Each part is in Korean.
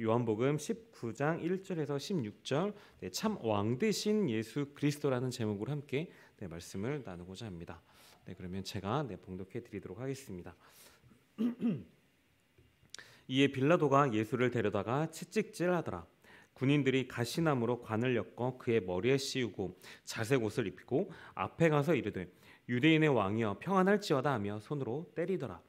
요한복음 19장 1절에서 16절 네, 참왕 되신 예수 그리스도라는 제목으로 함께 네, 말씀을 나누고자 합니다. 네, 그러면 제가 네, 봉독해 드리도록 하겠습니다. 이에 빌라도가 예수를 데려다가 채찍질하더라. 군인들이 가시나무로 관을 엮어 그의 머리에 씌우고 자색 옷을 입히고 앞에 가서 이르되 유대인의 왕이여 평안할지어다 하며 손으로 때리더라.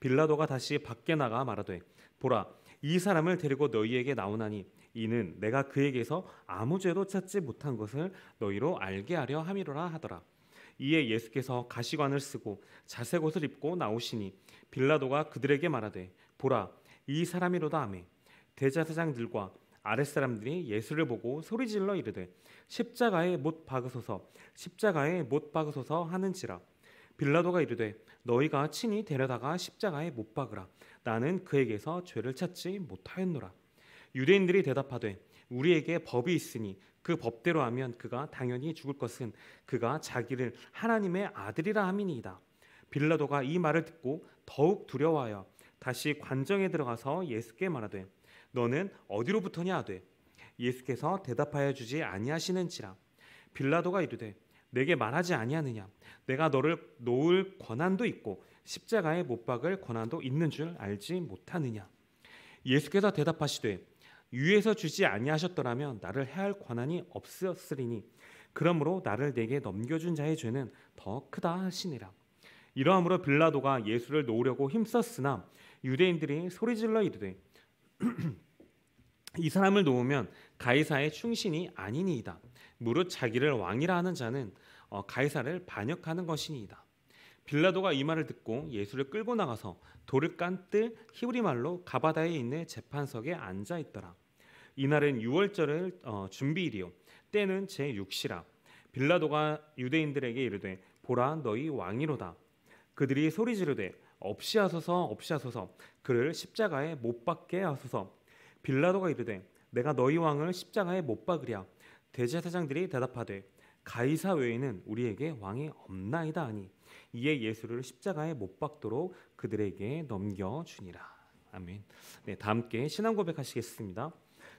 빌라도가 다시 밖에 나가 말하되 보라 이 사람을 데리고 너희에게 나오나니 이는 내가 그에게서 아무 죄도 찾지 못한 것을 너희로 알게 하려 함이로라 하더라. 이에 예수께서 가시관을 쓰고 자색 옷을 입고 나오시니 빌라도가 그들에게 말하되 보라 이 사람이로다 하매 대제사장들과 아랫사람들이 예수를 보고 소리질러 이르되 십자가에 못 박으소서 십자가에 못 박으소서 하는지라 빌라도가 이르되 너희가 친히 데려다가 십자가에 못 박으라 나는 그에게서 죄를 찾지 못하였노라 유대인들이 대답하되 우리에게 법이 있으니 그 법대로 하면 그가 당연히 죽을 것은 그가 자기를 하나님의 아들이라 함이니이다 빌라도가 이 말을 듣고 더욱 두려워하여 다시 관정에 들어가서 예수께 말하되 너는 어디로부터냐 하되 예수께서 대답하여 주지 아니하시는지라 빌라도가 이르되 내게 말하지 아니하느냐 내가 너를 놓을 권한도 있고 십자가에 못 박을 권한도 있는 줄 알지 못하느냐 예수께서 대답하시되 위에서 주지 아니하셨더라면 나를 해할 권한이 없었으리니 그러므로 나를 내게 넘겨준 자의 죄는 더 크다 하시니라 이러함으로 빌라도가 예수를 놓으려고 힘썼으나 유대인들이 소리질러 이르되 이 사람을 놓으면 가이사의 충신이 아니니이다. 무릇 자기를 왕이라 하는 자는 어, 가이사를 반역하는 것이니이다. 빌라도가 이 말을 듣고 예수를 끌고 나가서 돌을 깐뜰 히브리 말로 가바다에 있는 재판석에 앉아 있더라. 이날은 유월절을 어, 준비일이요 때는 제 6시라. 빌라도가 유대인들에게 이르되 보라 너희 왕이로다. 그들이 소리 지르되 없이 하소서 없이 하소서 그를 십자가에 못 박게 하소서 빌라도가 이르되 내가 너희 왕을 십자가에 못 박으랴 대제사장들이 대답하되 가이사 외에는 우리에게 왕이 없나이다 하니 이에 예수를 십자가에 못 박도록 그들에게 넘겨 주니라. 아멘. 네, 다 함께 신앙 고백하시겠습니다.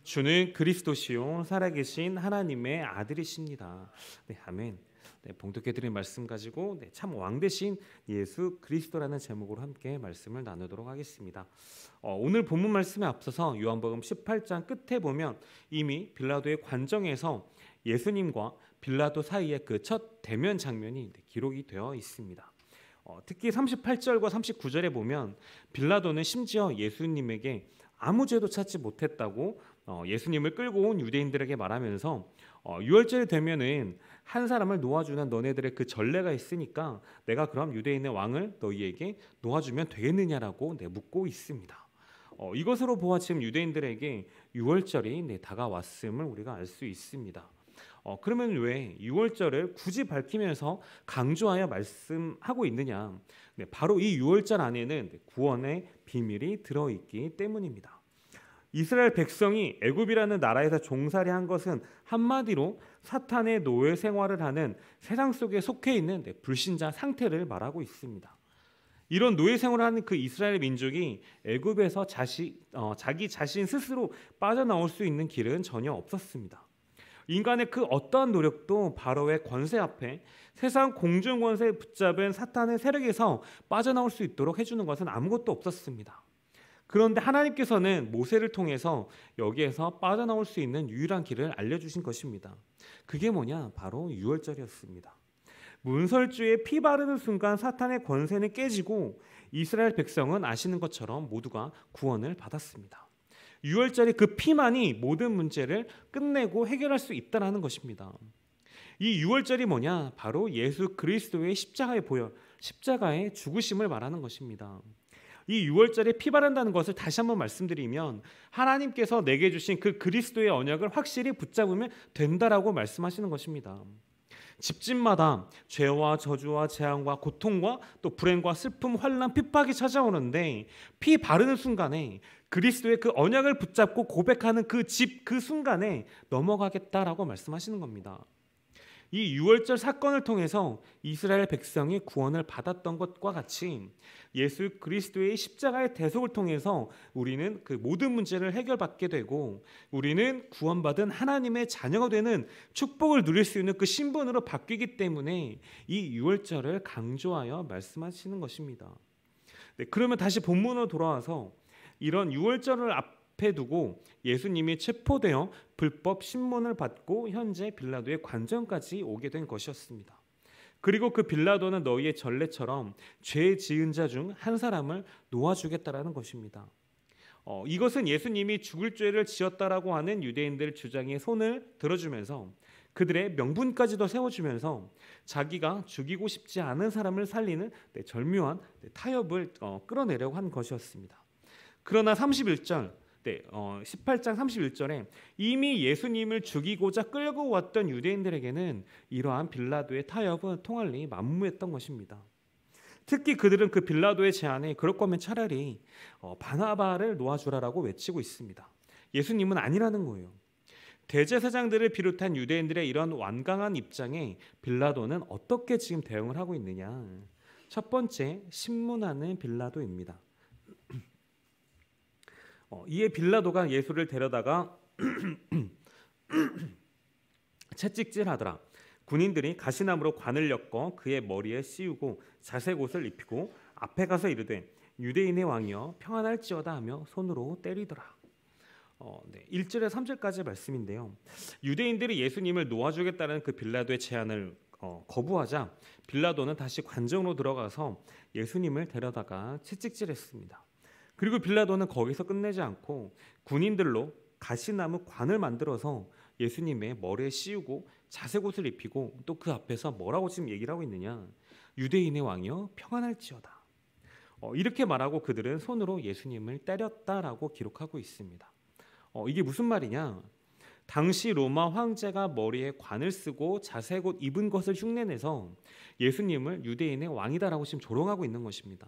주는 그리스도시요 살아계신 하나님의 아들이십니다. 네, 아멘. 네, 봉독해드린 말씀 가지고 네, 참왕 대신 예수 그리스도라는 제목으로 함께 말씀을 나누도록 하겠습니다. 어, 오늘 본문 말씀에 앞서서 요한복음 18장 끝에 보면 이미 빌라도의 관정에서 예수님과 빌라도 사이의 그 첫 대면 장면이 기록이 되어 있습니다. 어, 특히 38절과 39절에 보면 빌라도는 심지어 예수님에게 아무 죄도 찾지 못했다고 어, 예수님을 끌고 온 유대인들에게 말하면서 어, 유월절이 되면은 한 사람을 놓아주는 너네들의 그 전례가 있으니까 내가 그럼 유대인의 왕을 너희에게 놓아주면 되겠느냐라고 내 묻고 있습니다. 어, 이것으로 보아 지금 유대인들에게 유월절이 네, 다가왔음을 우리가 알 수 있습니다. 어, 그러면 왜 유월절을 굳이 밝히면서 강조하여 말씀하고 있느냐? 네, 바로 이 유월절 안에는 네, 구원의 비밀이 들어있기 때문입니다. 이스라엘 백성이 애굽이라는 나라에서 종살이한 것은 한마디로 사탄의 노예 생활을 하는 세상 속에 속해 있는 네, 불신자 상태를 말하고 있습니다. 이런 노예 생활을 하는 그 이스라엘 민족이 애굽에서 자시, 어, 자기 자신 스스로 빠져나올 수 있는 길은 전혀 없었습니다. 인간의 그 어떠한 노력도 바로의 권세 앞에 세상 공중 권세에 붙잡은 사탄의 세력에서 빠져나올 수 있도록 해주는 것은 아무것도 없었습니다. 그런데 하나님께서는 모세를 통해서 여기에서 빠져나올 수 있는 유일한 길을 알려주신 것입니다. 그게 뭐냐? 바로 6월절이었습니다. 문설주에 피 바르는 순간 사탄의 권세는 깨지고 이스라엘 백성은 아시는 것처럼 모두가 구원을 받았습니다. 6월절의 그 피만이 모든 문제를 끝내고 해결할 수 있다라는 것입니다. 이 6월절이 뭐냐? 바로 예수 그리스도의 십자가의 보혈, 십자가의 죽으심을 말하는 것입니다. 이 6월절에 피바른다는 것을 다시 한번 말씀드리면 하나님께서 내게 주신 그 그리스도의 언약을 확실히 붙잡으면 된다라고 말씀하시는 것입니다. 집집마다 죄와 저주와 재앙과 고통과 또 불행과 슬픔, 환란, 핍박이 찾아오는데 피 바르는 순간에 그리스도의 그 언약을 붙잡고 고백하는 그 집그 그 순간에 넘어가겠다라고 말씀하시는 겁니다. 이 유월절 사건을 통해서 이스라엘 백성이 구원을 받았던 것과 같이 예수 그리스도의 십자가의 대속을 통해서 우리는 그 모든 문제를 해결받게 되고 우리는 구원받은 하나님의 자녀가 되는 축복을 누릴 수 있는 그 신분으로 바뀌기 때문에 이 유월절을 강조하여 말씀하시는 것입니다. 네, 그러면 다시 본문으로 돌아와서 이런 유월절을 앞 앞에 두고 예수님이 체포되어 불법 신문을 받고 현재 빌라도의 관정까지 오게 된 것이었습니다. 그리고 그 빌라도는 너희의 전례처럼 죄 지은 자 중 한 사람을 놓아주겠다라는 것입니다. 어, 이것은 예수님이 죽을 죄를 지었다라고 하는 유대인들 주장에 손을 들어주면서 그들의 명분까지도 세워주면서 자기가 죽이고 싶지 않은 사람을 살리는 절묘한 타협을 어, 끌어내려고 한 것이었습니다. 그러나 31절 네, 어, 18장 31절에 이미 예수님을 죽이고자 끌고 왔던 유대인들에게는 이러한 빌라도의 타협은 통할리 만무했던 것입니다. 특히 그들은 그 빌라도의 제안에 그럴 거면 차라리 어, 바나바를 놓아주라라고 외치고 있습니다. 예수님은 아니라는 거예요. 대제사장들을 비롯한 유대인들의 이런 완강한 입장에 빌라도는 어떻게 지금 대응을 하고 있느냐? 첫 번째 신문하는 빌라도입니다. 어, 이에 빌라도가 예수를 데려다가 채찍질하더라. 군인들이 가시나무로 관을 엮어 그의 머리에 씌우고 자색 옷을 입히고 앞에 가서 이르되 유대인의 왕이여 평안할지어다 하며 손으로 때리더라. 어, 네. 1절에 3절까지 말씀인데요. 유대인들이 예수님을 놓아주겠다는 그 빌라도의 제안을 어, 거부하자 빌라도는 다시 관정으로 들어가서 예수님을 데려다가 채찍질했습니다. 그리고 빌라도는 거기서 끝내지 않고 군인들로 가시나무 관을 만들어서 예수님의 머리에 씌우고 자색옷을 입히고 또 그 앞에서 뭐라고 지금 얘기를 하고 있느냐 유대인의 왕이여 평안할지어다 어, 이렇게 말하고 그들은 손으로 예수님을 때렸다라고 기록하고 있습니다 어, 이게 무슨 말이냐 당시 로마 황제가 머리에 관을 쓰고 자색옷 입은 것을 흉내내서 예수님을 유대인의 왕이다라고 지금 조롱하고 있는 것입니다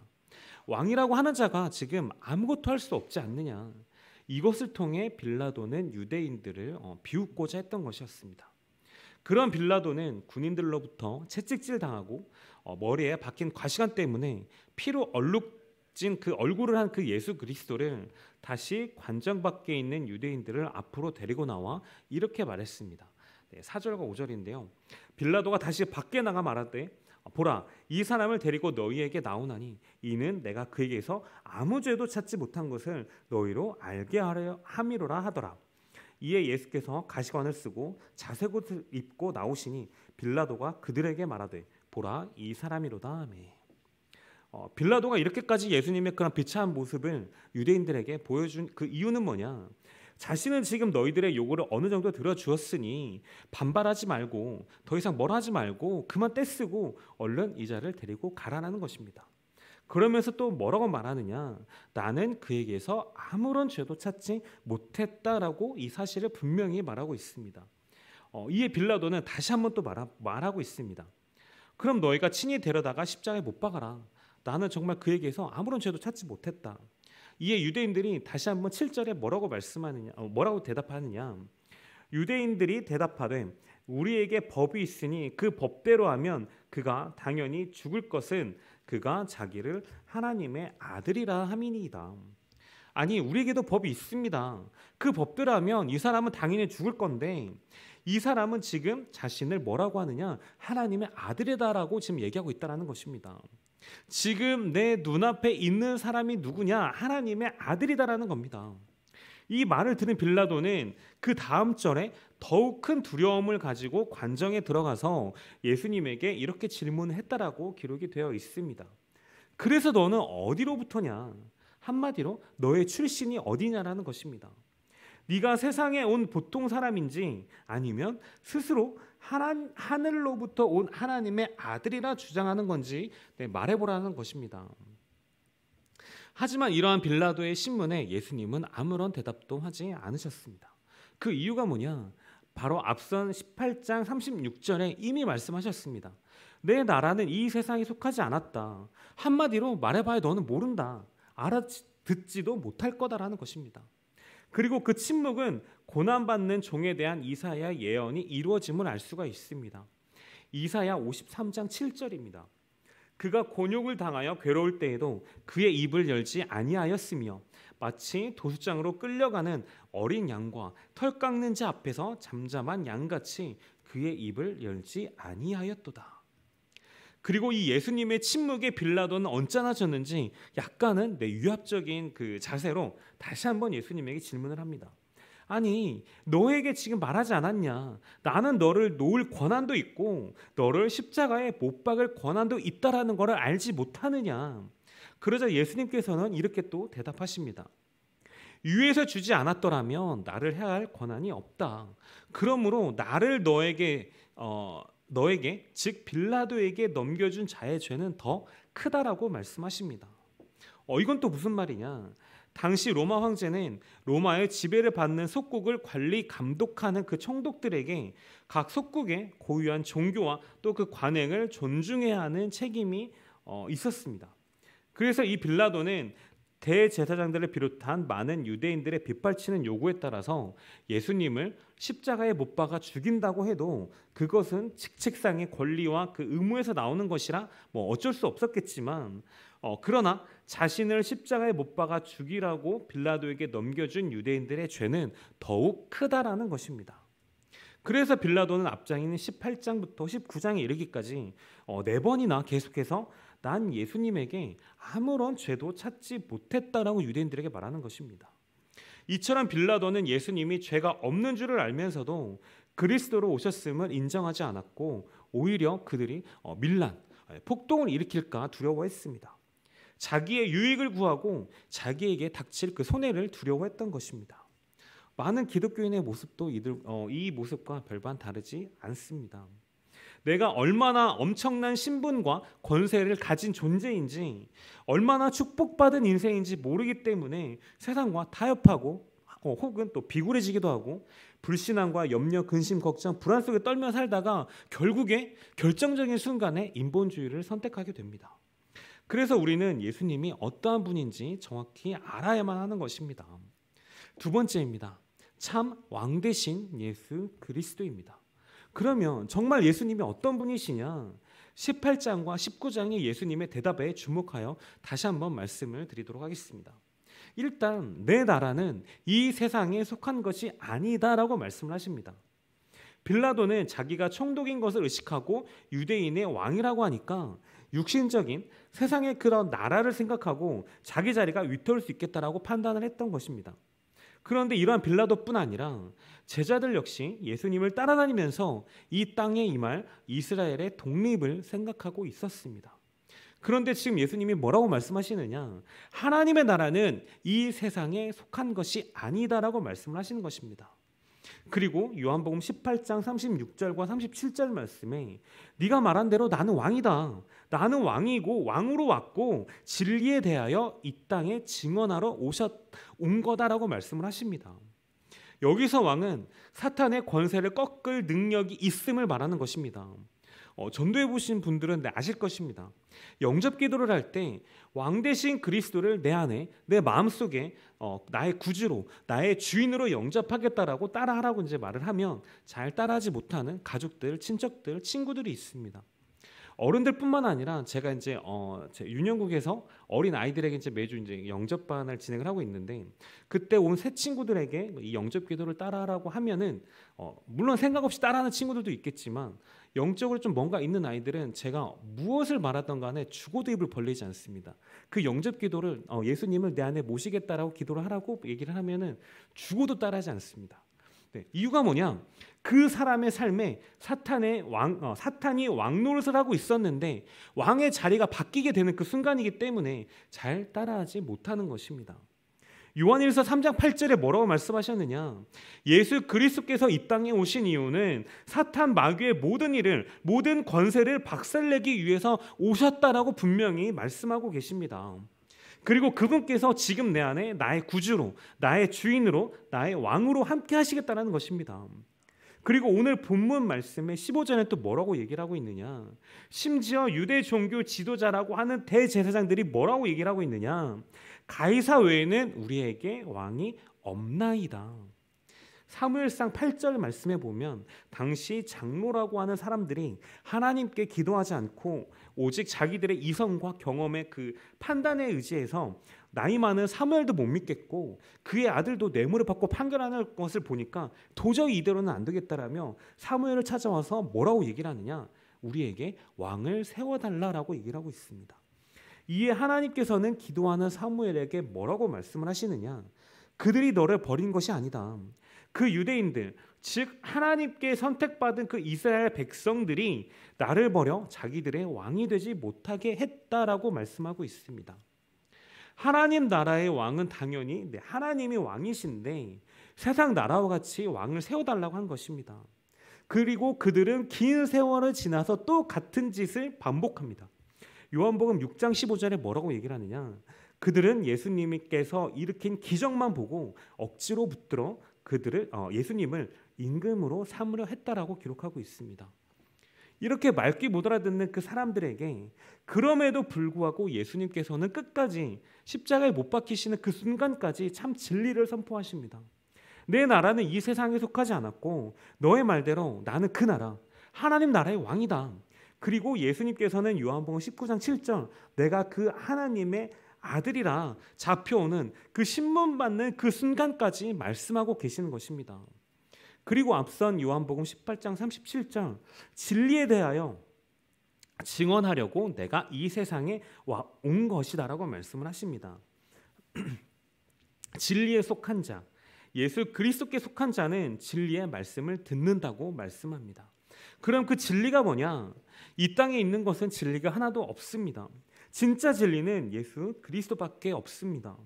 왕이라고 하는 자가 지금 아무것도 할 수 없지 않느냐. 이것을 통해 빌라도는 유대인들을 어, 비웃고자 했던 것이었습니다. 그런 빌라도는 군인들로부터 채찍질 당하고 어, 머리에 박힌 과시간 때문에 피로 얼룩진 그 얼굴을 한 그 예수 그리스도를 다시 관정 밖에 있는 유대인들을 앞으로 데리고 나와 이렇게 말했습니다. 4절과 5절인데요. 빌라도가 다시 밖에 나가 말하되 보라 이 사람을 데리고 너희에게 나오나니 이는 내가 그에게서 아무 죄도 찾지 못한 것을 너희로 알게 하려 함이로라 하더라 이에 예수께서 가시관을 쓰고 자색 옷을 입고 나오시니 빌라도가 그들에게 말하되 보라 이 사람이로다 하매 어, 빌라도가 이렇게까지 예수님의 그런 비참한 모습을 유대인들에게 보여준 그 이유는 뭐냐 자신은 지금 너희들의 요구를 어느 정도 들어주었으니 반발하지 말고 더 이상 뭘 하지 말고 그만 떼쓰고 얼른 이자를 데리고 가라는 것입니다. 그러면서 또 뭐라고 말하느냐? 나는 그에게서 아무런 죄도 찾지 못했다라고 이 사실을 분명히 말하고 있습니다. 어, 이에 빌라도는 다시 한번 또 말하, 말하고 있습니다. 그럼 너희가 친히 데려다가 십자가에 못 박아라. 나는 정말 그에게서 아무런 죄도 찾지 못했다. 이에 유대인들이 다시 한번 7절에 뭐라고 말씀하느냐 어, 뭐라고 대답하느냐 유대인들이 대답하되 우리에게 법이 있으니 그 법대로 하면 그가 당연히 죽을 것은 그가 자기를 하나님의 아들이라 함이니이다. 아니 우리에게도 법이 있습니다. 그 법대로하면 이 사람은 당연히 죽을 건데 이 사람은 지금 자신을 뭐라고 하느냐 하나님의 아들이다라고 지금 얘기하고 있다라는 것입니다. 지금 내 눈앞에 있는 사람이 누구냐? 하나님의 아들이다라는 겁니다. 이 말을 들은 빌라도는 그 다음 절에 더욱 큰 두려움을 가지고 관정에 들어가서 예수님에게 이렇게 질문 했다라고 기록이 되어 있습니다. 그래서 너는 어디로부터냐? 한마디로 너의 출신이 어디냐라는 것입니다. 네가 세상에 온 보통 사람인지 아니면 스스로 하나, 하늘로부터 온 하나님의 아들이라 주장하는 건지 네, 말해보라는 것입니다. 하지만 이러한 빌라도의 신문에 예수님은 아무런 대답도 하지 않으셨습니다. 그 이유가 뭐냐? 바로 앞선 18장 36절에 이미 말씀하셨습니다. 내 나라는 이 세상에 속하지 않았다. 한마디로 말해봐야 너는 모른다. 알아듣지도 못할 거다라는 것입니다. 그리고 그 침묵은 고난받는 종에 대한 이사야 예언이 이루어짐을 알 수가 있습니다. 이사야 53장 7절입니다. 그가 곤욕을 당하여 괴로울 때에도 그의 입을 열지 아니하였으며 마치 도수장으로 끌려가는 어린 양과 털 깎는 자 앞에서 잠잠한 양같이 그의 입을 열지 아니하였도다. 그리고 이 예수님의 침묵에 빌라도는 언짢아졌는지 약간은 내 유압적인 그 자세로 다시 한번 예수님에게 질문을 합니다. 아니 너에게 지금 말하지 않았냐? 나는 너를 놓을 권한도 있고 너를 십자가에 못 박을 권한도 있다라는 것을 알지 못하느냐? 그러자 예수님께서는 이렇게 또 대답하십니다. 위에서 주지 않았더라면 나를 해야 할 권한이 없다. 그러므로 나를 너에게 어, 너에게 즉 빌라도에게 넘겨준 자의 죄는 더 크다라고 말씀하십니다. 어 이건 또 무슨 말이냐? 당시 로마 황제는 로마의 지배를 받는 속국을 관리 감독하는 그 청독들에게 각 속국의 고유한 종교와 또 그 관행을 존중해야 하는 책임이 어, 있었습니다. 그래서 이 빌라도는 대제사장들을 비롯한 많은 유대인들의 빗발치는 요구에 따라서 예수님을 십자가에 못 박아 죽인다고 해도 그것은 직책상의 권리와 그 의무에서 나오는 것이라 뭐 어쩔 수 없었겠지만 어, 그러나 자신을 십자가에 못 박아 죽이라고 빌라도에게 넘겨준 유대인들의 죄는 더욱 크다라는 것입니다. 그래서 빌라도는 앞장인 18장부터 19장에 이르기까지 어, 네 번이나 계속해서 난 예수님에게 아무런 죄도 찾지 못했다라고 유대인들에게 말하는 것입니다. 이처럼 빌라도는 예수님이 죄가 없는 줄을 알면서도 그리스도로 오셨음을 인정하지 않았고 오히려 그들이 어, 밀란, 예, 폭동을 일으킬까 두려워했습니다. 자기의 유익을 구하고 자기에게 닥칠 그 손해를 두려워했던 것입니다. 많은 기독교인의 모습도 이들, 어, 이 모습과 별반 다르지 않습니다. 내가 얼마나 엄청난 신분과 권세를 가진 존재인지 얼마나 축복받은 인생인지 모르기 때문에 세상과 타협하고 어, 혹은 또 비굴해지기도 하고 불신앙과 염려, 근심, 걱정, 불안 속에 떨며 살다가 결국에 결정적인 순간에 인본주의를 선택하게 됩니다. 그래서 우리는 예수님이 어떠한 분인지 정확히 알아야만 하는 것입니다. 두 번째입니다. 참왕 대신 예수 그리스도입니다. 그러면 정말 예수님이 어떤 분이시냐? 18장과 19장의 예수님의 대답에 주목하여 다시 한번 말씀을 드리도록 하겠습니다. 일단 내 나라는 이 세상에 속한 것이 아니다라고 말씀을 하십니다. 빌라도는 자기가 총독인 것을 의식하고 유대인의 왕이라고 하니까 육신적인 세상의 그런 나라를 생각하고 자기 자리가 위태울 수 있겠다라고 판단을 했던 것입니다. 그런데 이러한 빌라도뿐 아니라 제자들 역시 예수님을 따라다니면서 이 땅의 이말 이스라엘의 독립을 생각하고 있었습니다. 그런데 지금 예수님이 뭐라고 말씀하시느냐? 하나님의 나라는 이 세상에 속한 것이 아니다라고 말씀을 하시는 것입니다. 그리고 요한복음 18장 36절과 37절 말씀에 네가 말한 대로 나는 왕이다. 나는 왕이고 왕으로 왔고 진리에 대하여 이 땅에 증언하러 오셨 온 거다라고 말씀을 하십니다. 여기서 왕은 사탄의 권세를 꺾을 능력이 있음을 말하는 것입니다. 어, 전도해 보신 분들은 네, 아실 것입니다. 영접 기도를 할 때 왕 대신 그리스도를 내 안에 내 마음 속에 어, 나의 구주로 나의 주인으로 영접하겠다라고 따라하라고 이제 말을 하면 잘 따라하지 못하는 가족들, 친척들, 친구들이 있습니다. 어른들뿐만 아니라 제가 이제 어, 제 유년국에서 어린 아이들에게 이제 매주 이제 영접반을 진행을 하고 있는데 그때 온 새 친구들에게 뭐 이 영접 기도를 따라하라고 하면은 어, 물론 생각 없이 따라하는 친구들도 있겠지만 영적으로 좀 뭔가 있는 아이들은 제가 무엇을 말하던 간에 죽어도 입을 벌리지 않습니다. 그 영접 기도를 어, 예수님을 내 안에 모시겠다라고 기도를 하라고 얘기를 하면은 죽어도 따라하지 않습니다. 네, 이유가 뭐냐? 그 사람의 삶에 사탄의 왕 어, 사탄이 왕노릇을 하고 있었는데 왕의 자리가 바뀌게 되는 그 순간이기 때문에 잘 따라하지 못하는 것입니다. 요한일서 3장 8절에 뭐라고 말씀하셨느냐? 예수 그리스도께서 이 땅에 오신 이유는 사탄 마귀의 모든 일을 모든 권세를 박살내기 위해서 오셨다라고 분명히 말씀하고 계십니다. 그리고 그분께서 지금 내 안에 나의 구주로, 나의 주인으로, 나의 왕으로 함께 하시겠다는 것입니다. 그리고 오늘 본문 말씀에 15절에 또 뭐라고 얘기를 하고 있느냐? 심지어 유대 종교 지도자라고 하는 대제사장들이 뭐라고 얘기를 하고 있느냐? 가이사 외에는 우리에게 왕이 없나이다. 사무엘상 8절 말씀에 보면 당시 장로라고 하는 사람들이 하나님께 기도하지 않고 오직 자기들의 이성과 경험의 그 판단에 의지해서 나이 많은 사무엘도 못 믿겠고 그의 아들도 뇌물을 받고 판결하는 것을 보니까 도저히 이대로는 안 되겠다라며 사무엘을 찾아와서 뭐라고 얘기를 하느냐 우리에게 왕을 세워달라라고 얘기를 하고 있습니다. 이에 하나님께서는 기도하는 사무엘에게 뭐라고 말씀을 하시느냐 그들이 너를 버린 것이 아니다. 그 유대인들 즉 하나님께 선택받은 그 이스라엘 백성들이 나를 버려 자기들의 왕이 되지 못하게 했다라고 말씀하고 있습니다. 하나님 나라의 왕은 당연히 네, 하나님이 왕이신데 세상 나라와 같이 왕을 세워달라고 한 것입니다. 그리고 그들은 긴 세월을 지나서 또 같은 짓을 반복합니다. 요한복음 6장 15절에 뭐라고 얘기를 하느냐? 그들은 예수님께서 일으킨 기적만 보고 억지로 붙들어 그들을 어, 예수님을 임금으로 삼으려 했다라고 기록하고 있습니다. 이렇게 맑게 못 알아듣는 그 사람들에게 그럼에도 불구하고 예수님께서는 끝까지 십자가에 못 박히시는 그 순간까지 참 진리를 선포하십니다. 내 나라는 이 세상에 속하지 않았고 너의 말대로 나는 그 나라 하나님 나라의 왕이다. 그리고 예수님께서는 요한복음 19장 7절 내가 그 하나님의 아들이라 잡혀오는 그 신문 받는 그 순간까지 말씀하고 계시는 것입니다. 그리고 앞선 요한복음 18장 37절 진리에 대하여 증언하려고 내가 이 세상에 와온 것이다라고 말씀을 하십니다. 진리에 속한 자, 예수 그리스도께 속한 자는 진리의 말씀을 듣는다고 말씀합니다. 그럼 그 진리가 뭐냐? 이 땅에 있는 것은 진리가 하나도 없습니다. 진짜 진리는 예수 그리스도밖에 없습니다.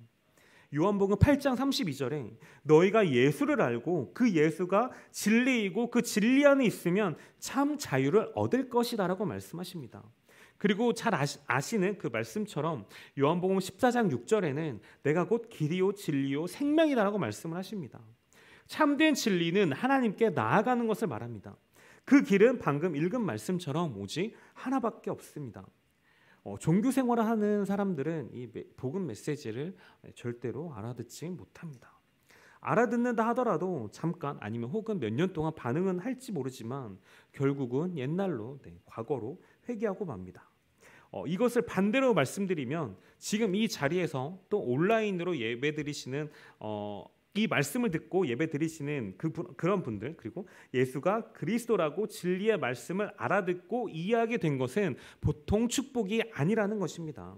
요한복음 8장 32절에 너희가 예수를 알고 그 예수가 진리이고 그 진리 안에 있으면 참 자유를 얻을 것이다라고 말씀하십니다. 그리고 잘 아시, 는그 말씀처럼 요한복음 14장 6절에는 내가 곧 길이요 진리요 생명이다라고 말씀을 하십니다. 참된 진리는 하나님께 나아가는 것을 말합니다. 그 길은 방금 읽은 말씀처럼 오직 하나밖에 없습니다. 어, 종교 생활을 하는 사람들은 이 복음 메시지를 절대로 알아듣지 못합니다. 알아듣는다 하더라도 잠깐 아니면 혹은 몇 년 동안 반응은 할지 모르지만 결국은 옛날로 네, 과거로 회귀하고 맙니다. 어, 이것을 반대로 말씀드리면 지금 이 자리에서 또 온라인으로 예배드리시는 어, 이 말씀을 듣고 예배 드리시는 그 그런 분들 그리고 예수가 그리스도라고 진리의 말씀을 알아듣고 이해하게 된 것은 보통 축복이 아니라는 것입니다.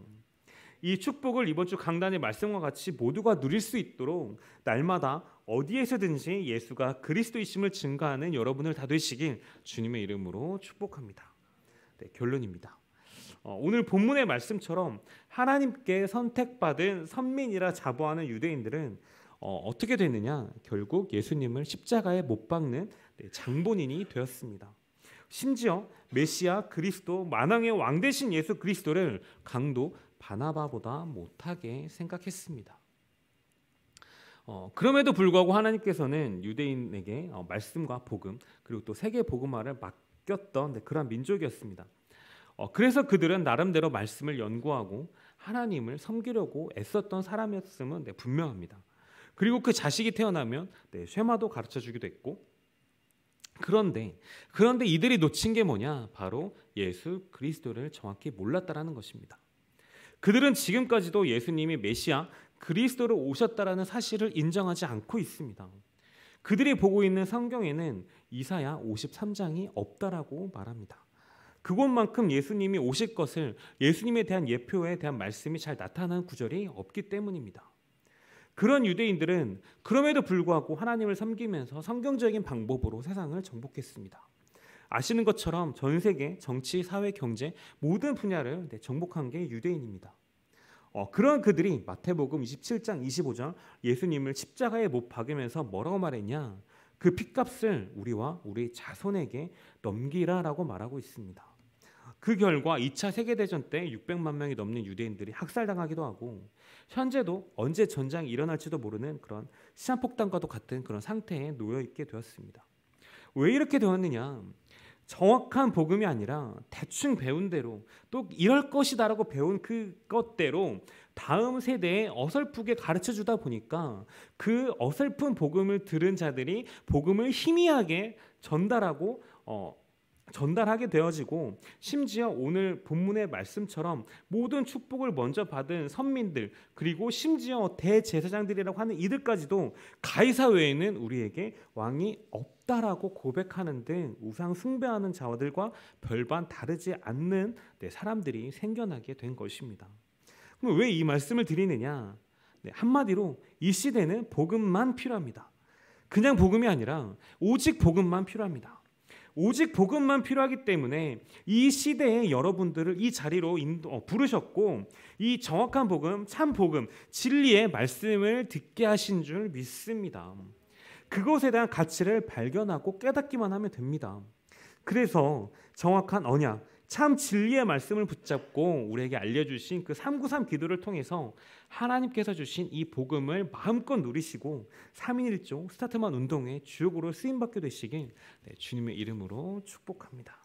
이 축복을 이번 주 강단의 말씀과 같이 모두가 누릴 수 있도록 날마다 어디에서든지 예수가 그리스도이심을 증가하는 여러분을 다 되시길 주님의 이름으로 축복합니다. 네, 결론입니다. 어, 오늘 본문의 말씀처럼 하나님께 선택받은 선민이라 자부하는 유대인들은 어, 떻게 되느냐? 결국 예수님을 십자가에 못 박는 네, 장본인이 되었습니다. 심지어 메시아 그리스도 만왕의 왕 대신 예수 그리스도를 강도 바나바보다 못하게 생각했습니다. 어, 그럼에도 불구하고 하나님께서는 유대인에게 어, 말씀과 복음 그리고 또 세계 복음화를 맡겼던 네, 그러 민족이었습니다. 어, 그래서 그들은 나름대로 말씀을 연구하고 하나님을 섬기려고 애썼던 사람이었음은 네, 분명합니다. 그리고 그 자식이 태어나면 네, 쇠마도 가르쳐 주기도 했고 그런데 그런데 이들이 놓친 게 뭐냐? 바로 예수 그리스도를 정확히 몰랐다라는 것입니다. 그들은 지금까지도 예수님이 메시아 그리스도를 오셨다라는 사실을 인정하지 않고 있습니다. 그들이 보고 있는 성경에는 이사야 53장이 없다라고 말합니다. 그곳만큼 예수님이 오실 것을 예수님에 대한 예표에 대한 말씀이 잘 나타난 구절이 없기 때문입니다. 그런 유대인들은 그럼에도 불구하고 하나님을 섬기면서 성경적인 방법으로 세상을 정복했습니다. 아시는 것처럼 전 세계 정치, 사회, 경제 모든 분야를 네, 정복한 게 유대인입니다. 어, 그런 그들이 마태복음 27장 25절 예수님을 십자가에 못 박으면서 뭐라고 말했냐? 그 핏값을 우리와 우리 자손에게 넘기라라고 말하고 있습니다. 그 결과 2차 세계대전 때 600만 명이 넘는 유대인들이 학살당하기도 하고 현재도 언제 전쟁이 일어날지도 모르는 그런 시한폭탄과도 같은 그런 상태에 놓여 있게 되었습니다. 왜 이렇게 되었느냐? 정확한 복음이 아니라 대충 배운 대로 또 이럴 것이다라고 배운 그것대로 다음 세대에 어설프게 가르쳐 주다 보니까 그 어설픈 복음을 들은 자들이 복음을 희미하게 전달하고 어, 전달하게 되어지고 심지어 오늘 본문의 말씀처럼 모든 축복을 먼저 받은 선민들 그리고 심지어 대제사장들이라고 하는 이들까지도 가이사 외에는 우리에게 왕이 없다라고 고백하는 등 우상 숭배하는 자들과 와 별반 다르지 않는 네, 사람들이 생겨나게 된 것입니다. 그럼 왜이 말씀을 드리느냐? 네, 한마디로 이 시대는 복음만 필요합니다. 그냥 복음이 아니라 오직 복음만 필요합니다. 오직 복음만 필요하기 때문에 이 시대에 여러분들을 이 자리로 인도, 어, 부르셨고 이 정확한 복음, 참 복음, 진리의 말씀을 듣게 하신 줄 믿습니다. 그것에 대한 가치를 발견하고 깨닫기만 하면 됩니다. 그래서 정확한 언약, 참 진리의 말씀을 붙잡고 우리에게 알려주신 그 393 기도를 통해서 하나님께서 주신 이 복음을 마음껏 누리시고 3인 1종 스타트만 운동의 주역으로 쓰임받게 되시길 네, 주님의 이름으로 축복합니다.